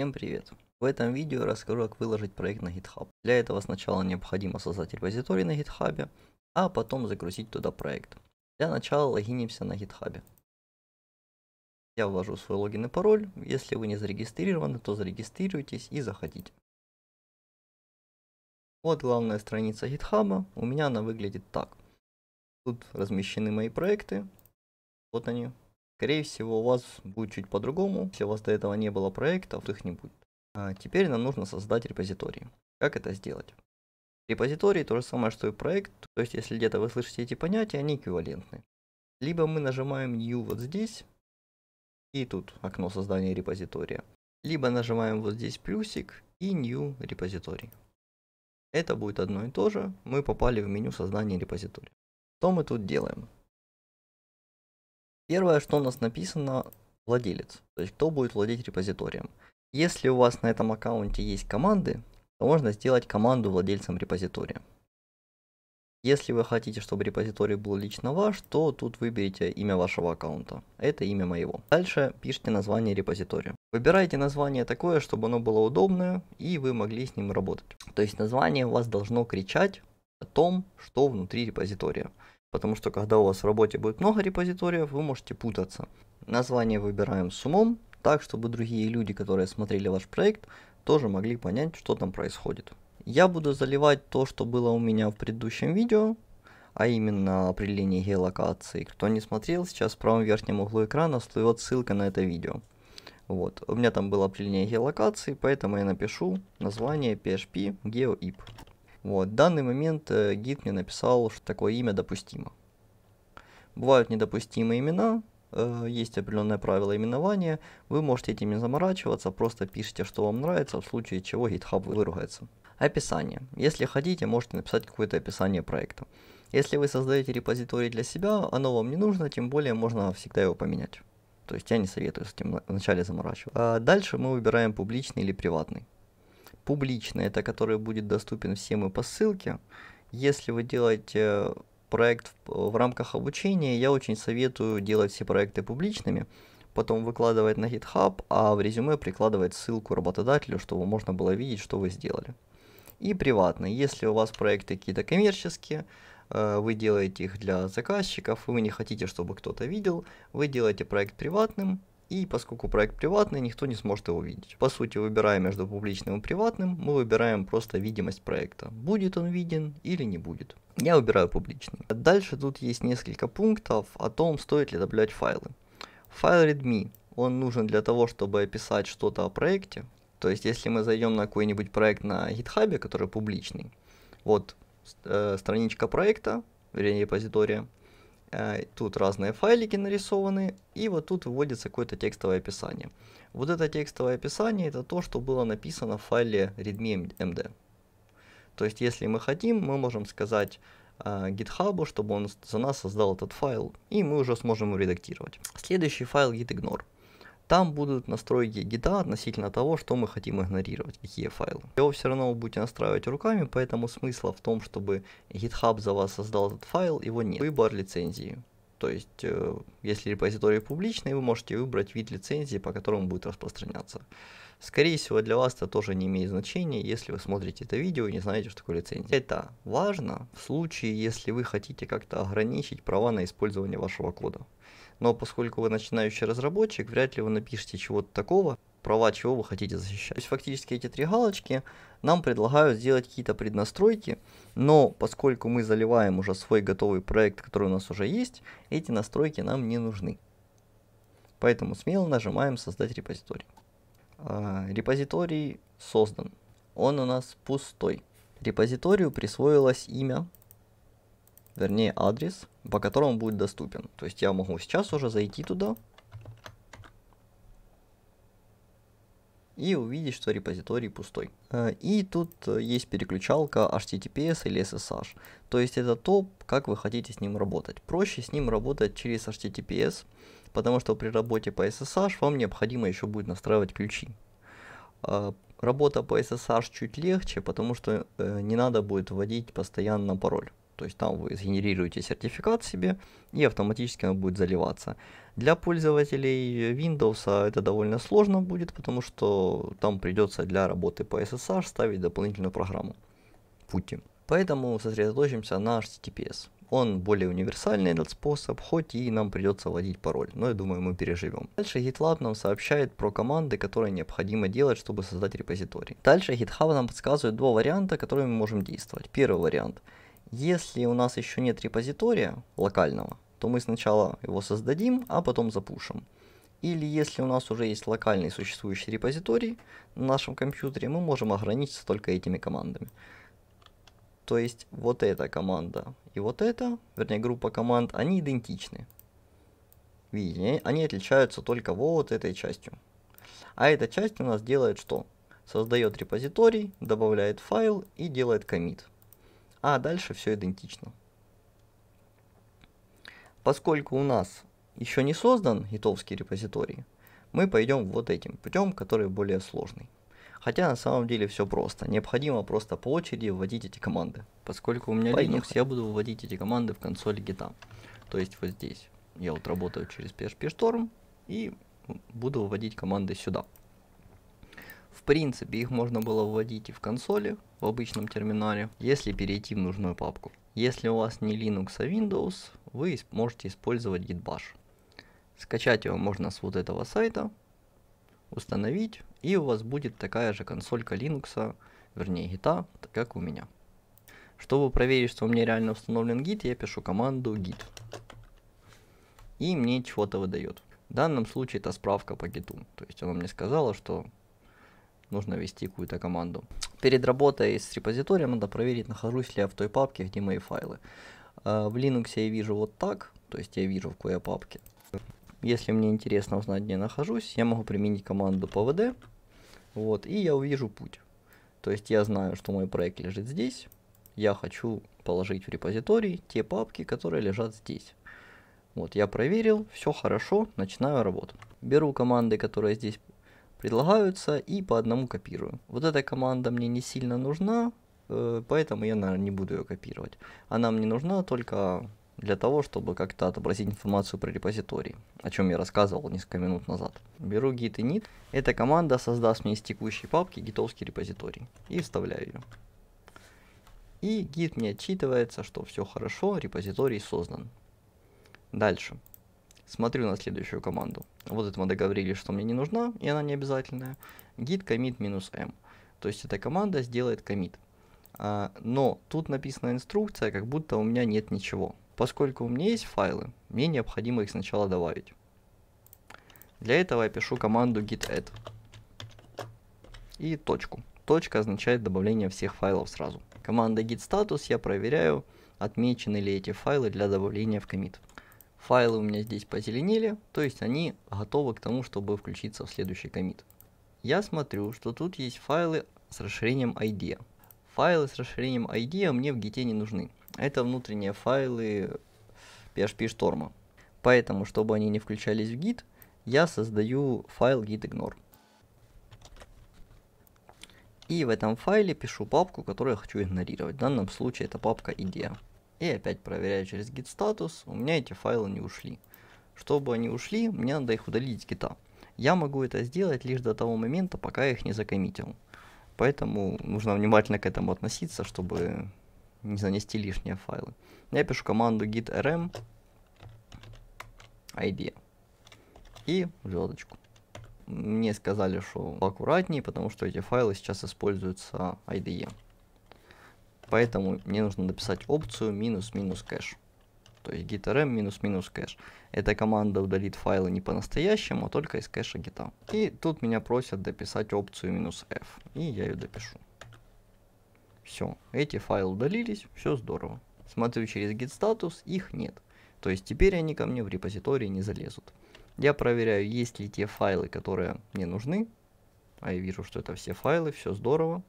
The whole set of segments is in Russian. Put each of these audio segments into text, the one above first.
Всем привет! В этом видео расскажу, как выложить проект на GitHub. Для этого сначала необходимо создать репозиторий на GitHub, а потом загрузить туда проект. Для начала логинимся на GitHub. Я ввожу свой логин и пароль. Если вы не зарегистрированы, то зарегистрируйтесь и заходите. Вот главная страница GitHub. У меня она выглядит так. Тут размещены мои проекты. Вот они, Скорее всего, у вас будет чуть по-другому, если у вас до этого не было проектов, их не будет. А теперь нам нужно создать репозиторий. Как это сделать? Репозиторий то же самое, что и проект, то есть если где-то вы слышите эти понятия, они эквивалентны. Либо мы нажимаем New вот здесь, и тут окно создания репозитория. Либо нажимаем вот здесь плюсик и New репозиторий. Это будет одно и то же, мы попали в меню создания репозитория. Что мы тут делаем? Первое, что у нас написано, владелец, то есть кто будет владеть репозиторием. Если у вас на этом аккаунте есть команды, то можно сделать команду владельцем репозитория. Если вы хотите, чтобы репозиторий был лично ваш, то тут выберите имя вашего аккаунта. Это имя моего. Дальше пишите название репозитория. Выбирайте название такое, чтобы оно было удобное и вы могли с ним работать. То есть название у вас должно кричать о том, что внутри репозитория потому что когда у вас в работе будет много репозиториев, вы можете путаться. Название выбираем с умом, так, чтобы другие люди, которые смотрели ваш проект, тоже могли понять, что там происходит. Я буду заливать то, что было у меня в предыдущем видео, а именно определение геолокации. Кто не смотрел, сейчас в правом верхнем углу экрана всплывет ссылка на это видео. Вот, у меня там было определение геолокации, поэтому я напишу название PHP GeoIP. Вот. В данный момент э, гид мне написал, что такое имя допустимо. Бывают недопустимые имена, э, есть определенное правило именования, вы можете этим не заморачиваться, просто пишите, что вам нравится, в случае чего GitHub выругается. Описание. Если хотите, можете написать какое-то описание проекта. Если вы создаете репозиторий для себя, оно вам не нужно, тем более можно всегда его поменять. То есть я не советую с этим вначале заморачиваться. А дальше мы выбираем публичный или приватный публичный, это который будет доступен всем и по ссылке. Если вы делаете проект в, в рамках обучения, я очень советую делать все проекты публичными, потом выкладывать на GitHub, а в резюме прикладывать ссылку работодателю, чтобы можно было видеть, что вы сделали. И приватный, если у вас проекты какие-то коммерческие, э, вы делаете их для заказчиков, и вы не хотите, чтобы кто-то видел, вы делаете проект приватным, и поскольку проект приватный, никто не сможет его видеть. По сути, выбирая между публичным и приватным, мы выбираем просто видимость проекта. Будет он виден или не будет. Я выбираю публичный. Дальше тут есть несколько пунктов о том, стоит ли добавлять файлы. Файл readme. Он нужен для того, чтобы описать что-то о проекте. То есть, если мы зайдем на какой-нибудь проект на GitHub, который публичный, вот э, страничка проекта, вернее репозитория, Э, тут разные файлики нарисованы, и вот тут выводится какое-то текстовое описание. Вот это текстовое описание, это то, что было написано в файле readme.md. То есть, если мы хотим, мы можем сказать э, GitHub, чтобы он за нас создал этот файл, и мы уже сможем его редактировать. Следующий файл gitignore. Там будут настройки гида относительно того, что мы хотим игнорировать, какие файлы. Его все равно вы будете настраивать руками, поэтому смысла в том, чтобы GitHub за вас создал этот файл, его нет. Выбор лицензии. То есть, э, если репозиторий публичный, вы можете выбрать вид лицензии, по которому будет распространяться. Скорее всего, для вас это тоже не имеет значения, если вы смотрите это видео и не знаете, что такое лицензия. Это важно в случае, если вы хотите как-то ограничить права на использование вашего кода. Но поскольку вы начинающий разработчик, вряд ли вы напишете чего-то такого, права чего вы хотите защищать. То есть фактически эти три галочки нам предлагают сделать какие-то преднастройки, но поскольку мы заливаем уже свой готовый проект, который у нас уже есть, эти настройки нам не нужны. Поэтому смело нажимаем «Создать репозиторий». А, репозиторий создан. Он у нас пустой. Репозиторию присвоилось имя, вернее адрес, по которому будет доступен. То есть я могу сейчас уже зайти туда, и увидеть, что репозиторий пустой. Э, и тут э, есть переключалка HTTPS или SSH. То есть это то, как вы хотите с ним работать. Проще с ним работать через HTTPS, потому что при работе по SSH вам необходимо еще будет настраивать ключи. Э, работа по SSH чуть легче, потому что не надо будет вводить постоянно пароль. То есть там вы сгенерируете сертификат себе и автоматически он будет заливаться. Для пользователей Windows а это довольно сложно будет, потому что там придется для работы по SSH ставить дополнительную программу пути. Поэтому сосредоточимся на HTTPS. Он более универсальный этот способ, хоть и нам придется вводить пароль, но я думаю мы переживем. Дальше GitLab нам сообщает про команды, которые необходимо делать, чтобы создать репозиторий. Дальше GitHub нам подсказывает два варианта, которыми мы можем действовать. Первый вариант. Если у нас еще нет репозитория локального, то мы сначала его создадим, а потом запушим. Или если у нас уже есть локальный существующий репозиторий на нашем компьютере, мы можем ограничиться только этими командами. То есть вот эта команда и вот эта, вернее группа команд, они идентичны. Видите, они отличаются только вот этой частью. А эта часть у нас делает что? Создает репозиторий, добавляет файл и делает комит. А дальше все идентично. Поскольку у нас еще не создан гитовский репозиторий, мы пойдем вот этим путем, который более сложный. Хотя на самом деле все просто. Необходимо просто по очереди вводить эти команды. Поскольку у меня Поехали. Linux, я буду вводить эти команды в консоли гита. То есть вот здесь. Я вот работаю через PHP Storm и буду вводить команды сюда. В принципе, их можно было вводить и в консоли, в обычном терминале, если перейти в нужную папку. Если у вас не Linux, а Windows, вы можете использовать Gitbash. Скачать его можно с вот этого сайта, установить, и у вас будет такая же консолька Linux, а, вернее гита, как у меня. Чтобы проверить, что у меня реально установлен Git, я пишу команду git. И мне чего-то выдает. В данном случае это справка по гиту. То есть она мне сказала, что нужно вести какую-то команду. Перед работой с репозиторием надо проверить, нахожусь ли я в той папке, где мои файлы. Э, в Linux я вижу вот так, то есть я вижу в какой папке. Если мне интересно узнать, где я нахожусь, я могу применить команду pvd, вот, и я увижу путь. То есть я знаю, что мой проект лежит здесь, я хочу положить в репозиторий те папки, которые лежат здесь. Вот, я проверил, все хорошо, начинаю работу. Беру команды, которые здесь предлагаются, и по одному копирую. Вот эта команда мне не сильно нужна, э, поэтому я, наверное, не буду ее копировать. Она мне нужна только для того, чтобы как-то отобразить информацию про репозиторий, о чем я рассказывал несколько минут назад. Беру git init. Эта команда создаст мне из текущей папки гитовский репозиторий и вставляю ее. И git мне отчитывается, что все хорошо, репозиторий создан. Дальше. Смотрю на следующую команду. Вот это мы договорились, что мне не нужна, и она не обязательная. Git commit минус m. То есть эта команда сделает commit. А, но тут написана инструкция, как будто у меня нет ничего. Поскольку у меня есть файлы, мне необходимо их сначала добавить. Для этого я пишу команду git add. И точку. Точка означает добавление всех файлов сразу. Команда git status я проверяю, отмечены ли эти файлы для добавления в commit. Файлы у меня здесь позеленели, то есть они готовы к тому, чтобы включиться в следующий комит. Я смотрю, что тут есть файлы с расширением id. Файлы с расширением id мне в Git не нужны. Это внутренние файлы PHP Storm. Поэтому, чтобы они не включались в Git, я создаю файл gitignore. И в этом файле пишу папку, которую я хочу игнорировать. В данном случае это папка идея и опять проверяю через git status, у меня эти файлы не ушли. Чтобы они ушли, мне надо их удалить с гита. Я могу это сделать лишь до того момента, пока я их не закоммитил. Поэтому нужно внимательно к этому относиться, чтобы не занести лишние файлы. Я пишу команду git rm id и звездочку. Мне сказали, что аккуратнее, потому что эти файлы сейчас используются IDE. Поэтому мне нужно написать опцию минус-минус кэш. То есть git.rm минус-минус кэш. Эта команда удалит файлы не по-настоящему, а только из кэша гита. И тут меня просят дописать опцию минус f. И я ее допишу. Все, эти файлы удалились, все здорово. Смотрю через git status, их нет. То есть теперь они ко мне в репозитории не залезут. Я проверяю, есть ли те файлы, которые мне нужны. А я вижу, что это все файлы, все здорово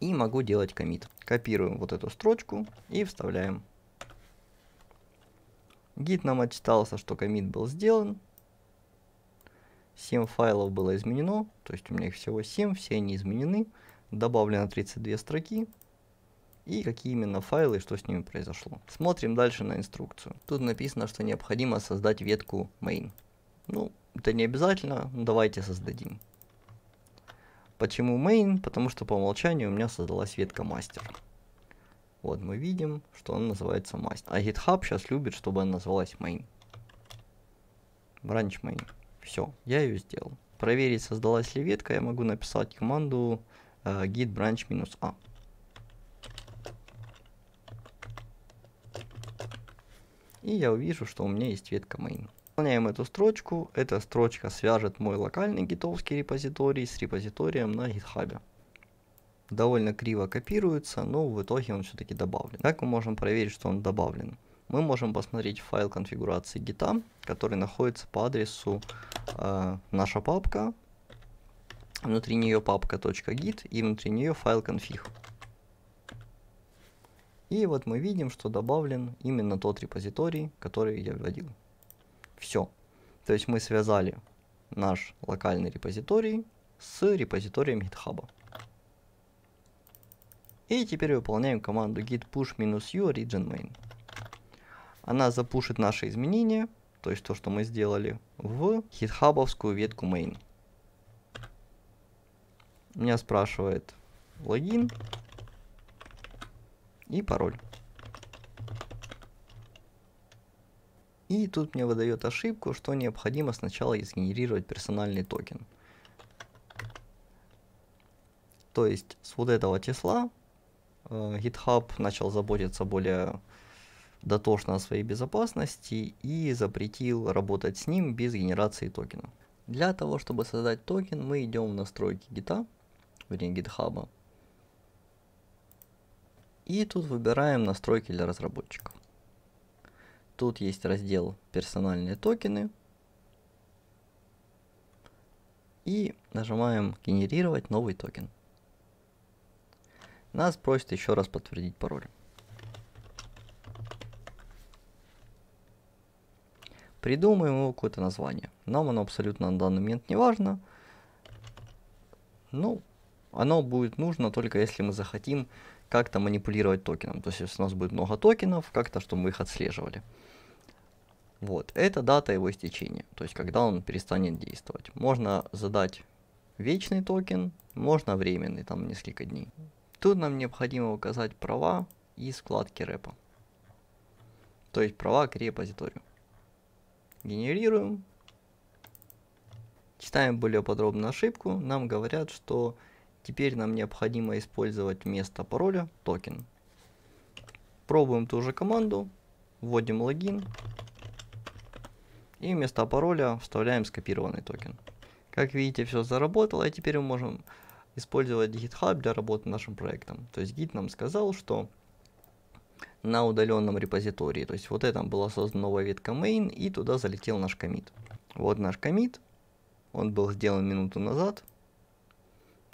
и могу делать комит. Копируем вот эту строчку и вставляем. Гид нам отчитался, что комит был сделан. 7 файлов было изменено, то есть у меня их всего 7, все они изменены. Добавлено 32 строки и какие именно файлы и что с ними произошло. Смотрим дальше на инструкцию. Тут написано, что необходимо создать ветку main. Ну, это не обязательно, давайте создадим. Почему main? Потому что по умолчанию у меня создалась ветка мастер. Вот мы видим, что он называется мастер. А GitHub сейчас любит, чтобы она называлась main. Branch main. Все, я ее сделал. Проверить, создалась ли ветка, я могу написать команду э, git branch a. И я увижу, что у меня есть ветка main. Выполняем эту строчку. Эта строчка свяжет мой локальный гитовский репозиторий с репозиторием на GitHub. Довольно криво копируется, но в итоге он все-таки добавлен. Как мы можем проверить, что он добавлен? Мы можем посмотреть файл конфигурации гита, который находится по адресу э, наша папка, внутри нее папка .git и внутри нее файл конфиг. И вот мы видим, что добавлен именно тот репозиторий, который я вводил. Все. То есть мы связали наш локальный репозиторий с репозиторием GitHub. И теперь выполняем команду git push -u origin main. Она запушит наши изменения, то есть то, что мы сделали, в гитхабовскую ветку main. Меня спрашивает логин и пароль. И тут мне выдает ошибку, что необходимо сначала сгенерировать персональный токен. То есть с вот этого числа э, GitHub начал заботиться более дотошно о своей безопасности и запретил работать с ним без генерации токена. Для того, чтобы создать токен, мы идем в настройки гита, вернее GitHub. И тут выбираем настройки для разработчиков. Тут есть раздел «Персональные токены». И нажимаем «Генерировать новый токен». Нас просят еще раз подтвердить пароль. Придумаем его какое-то название. Нам оно абсолютно на данный момент не важно. Ну, оно будет нужно только если мы захотим как-то манипулировать токеном. То есть, если у нас будет много токенов, как-то, чтобы мы их отслеживали. Вот, это дата его истечения, то есть, когда он перестанет действовать. Можно задать вечный токен, можно временный, там, несколько дней. Тут нам необходимо указать права и складки рэпа. То есть, права к репозиторию. Генерируем. Читаем более подробно ошибку. Нам говорят, что Теперь нам необходимо использовать место пароля токен. Пробуем ту же команду, вводим логин и вместо пароля вставляем скопированный токен. Как видите, все заработало, и теперь мы можем использовать GitHub для работы нашим проектом. То есть Git нам сказал, что на удаленном репозитории, то есть вот это была создана новая ветка main, и туда залетел наш комит. Вот наш комит, он был сделан минуту назад,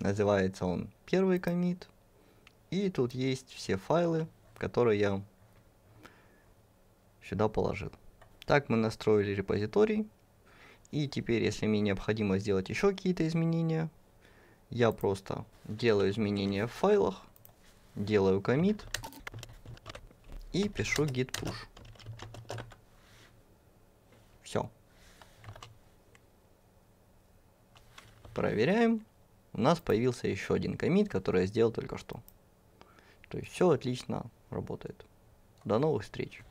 Называется он первый комит. И тут есть все файлы, которые я сюда положил. Так мы настроили репозиторий. И теперь, если мне необходимо сделать еще какие-то изменения, я просто делаю изменения в файлах, делаю комит и пишу git push. Все. Проверяем у нас появился еще один комит, который я сделал только что. То есть все отлично работает. До новых встреч.